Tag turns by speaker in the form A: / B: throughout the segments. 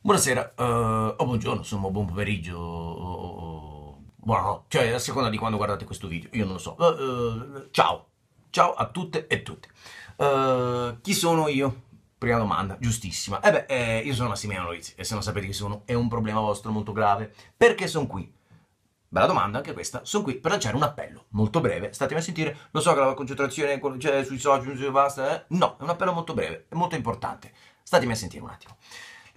A: Buonasera, eh, o oh, buongiorno, insomma, buon pomeriggio, buonanotte, cioè a seconda di quando guardate questo video, io non lo so. Eh, eh, ciao, ciao a tutte e tutti. Eh, chi sono io? Prima domanda, giustissima. Eh beh, eh, io sono Massimiliano Loizzi e se non sapete chi sono è un problema vostro molto grave. Perché sono qui? Bella domanda anche questa, sono qui per lanciare un appello, molto breve, statemi a sentire, lo so che la concentrazione cioè, sui social, basta, eh? no, è un appello molto breve, è molto importante, statemi a sentire un attimo.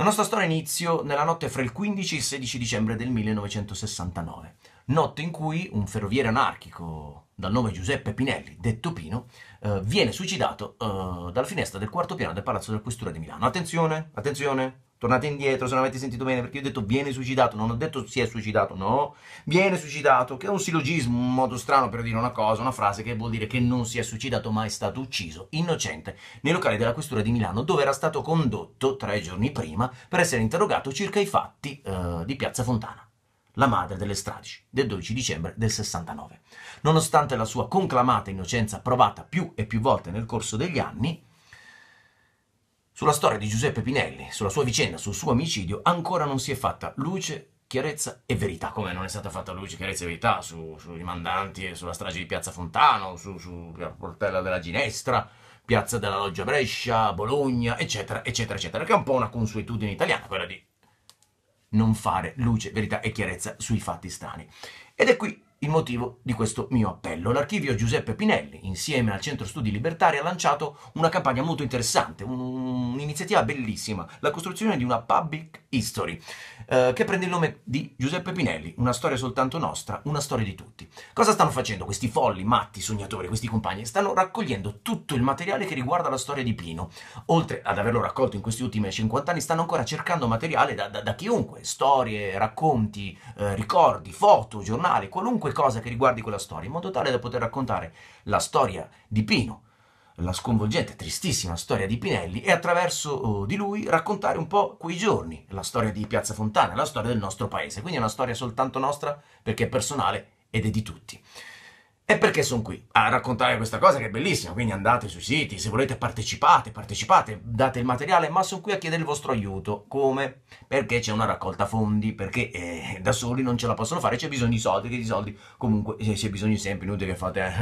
A: La nostra storia inizia nella notte fra il 15 e il 16 dicembre del 1969, notte in cui un ferroviere anarchico dal nome Giuseppe Pinelli, detto Pino, eh, viene suicidato eh, dalla finestra del quarto piano del Palazzo della Questura di Milano. Attenzione, attenzione, tornate indietro se non avete sentito bene, perché io ho detto viene suicidato, non ho detto si è suicidato, no, viene suicidato, che è un silogismo, un modo strano per dire una cosa, una frase che vuol dire che non si è suicidato ma è stato ucciso, innocente, nei locali della Questura di Milano, dove era stato condotto tre giorni prima per essere interrogato circa i fatti eh, di Piazza Fontana la madre delle stradici, del 12 dicembre del 69. Nonostante la sua conclamata innocenza provata più e più volte nel corso degli anni, sulla storia di Giuseppe Pinelli, sulla sua vicenda, sul suo omicidio, ancora non si è fatta luce, chiarezza e verità. Come non è stata fatta luce, chiarezza e verità su, sui mandanti e sulla strage di Piazza Fontano, su, Portella della Ginestra, Piazza della Loggia Brescia, Bologna, eccetera, eccetera, eccetera, che è un po' una consuetudine italiana, quella di non fare luce, verità e chiarezza sui fatti strani. Ed è qui il motivo di questo mio appello. L'archivio Giuseppe Pinelli, insieme al Centro Studi Libertari, ha lanciato una campagna molto interessante, un'iniziativa bellissima, la costruzione di una public history, eh, che prende il nome di Giuseppe Pinelli, una storia soltanto nostra, una storia di tutti. Cosa stanno facendo questi folli, matti, sognatori, questi compagni? Stanno raccogliendo tutto il materiale che riguarda la storia di Pino. Oltre ad averlo raccolto in questi ultimi 50 anni, stanno ancora cercando materiale da, da, da chiunque, storie, racconti, eh, ricordi, foto, giornali, qualunque qualunque cosa che riguardi quella storia, in modo tale da poter raccontare la storia di Pino, la sconvolgente, tristissima storia di Pinelli e attraverso oh, di lui raccontare un po' quei giorni, la storia di Piazza Fontana, la storia del nostro paese. Quindi è una storia soltanto nostra perché è personale ed è di tutti. E perché sono qui? A raccontare questa cosa che è bellissima, quindi andate sui siti, se volete partecipate, partecipate, date il materiale, ma sono qui a chiedere il vostro aiuto. Come? Perché c'è una raccolta fondi, perché eh, da soli non ce la possono fare, c'è bisogno di soldi, che di soldi comunque c'è bisogno sempre, inutile che fate...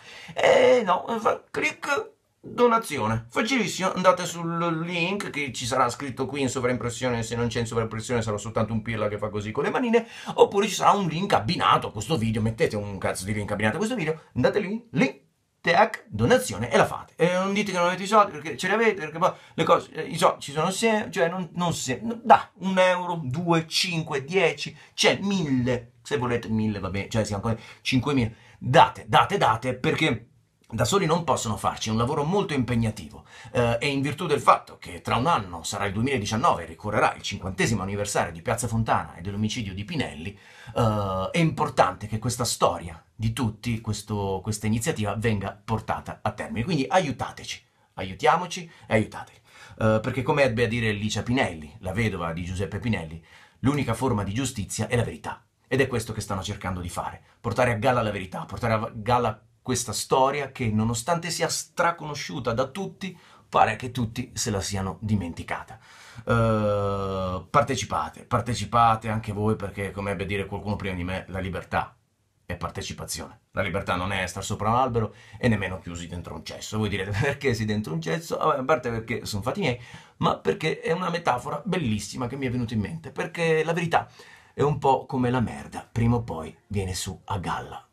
A: Eh no, fa, clic, donazione facilissimo andate sul link che ci sarà scritto qui in sovraimpressione se non c'è in sovraimpressione sarà soltanto un pirla che fa così con le manine oppure ci sarà un link abbinato a questo video mettete un cazzo di link abbinato a questo video andate lì lì tac donazione e la fate e non dite che non avete i soldi perché ce li avete perché poi le cose eh, i soldi ci sono sempre cioè non, non sempre da un euro due, cinque, dieci, cioè mille, se volete mille, va bene, cioè siamo ancora 5000 date date date perché da soli non possono farci, è un lavoro molto impegnativo eh, e in virtù del fatto che tra un anno sarà il 2019 e ricorrerà il cinquantesimo anniversario di Piazza Fontana e dell'omicidio di Pinelli, eh, è importante che questa storia di tutti, questo, questa iniziativa venga portata a termine. Quindi aiutateci, aiutiamoci e aiutateli. Eh, perché come ebbe a dire Licia Pinelli, la vedova di Giuseppe Pinelli, l'unica forma di giustizia è la verità. Ed è questo che stanno cercando di fare, portare a galla la verità, portare a galla questa storia che nonostante sia straconosciuta da tutti, pare che tutti se la siano dimenticata. Uh, partecipate, partecipate anche voi perché, come ebbe a dire qualcuno prima di me, la libertà è partecipazione. La libertà non è star sopra un albero e nemmeno chiusi dentro un cesso. Voi direte perché si dentro un cesso? a parte perché sono fatti miei, ma perché è una metafora bellissima che mi è venuta in mente, perché la verità è un po' come la merda, prima o poi viene su a galla.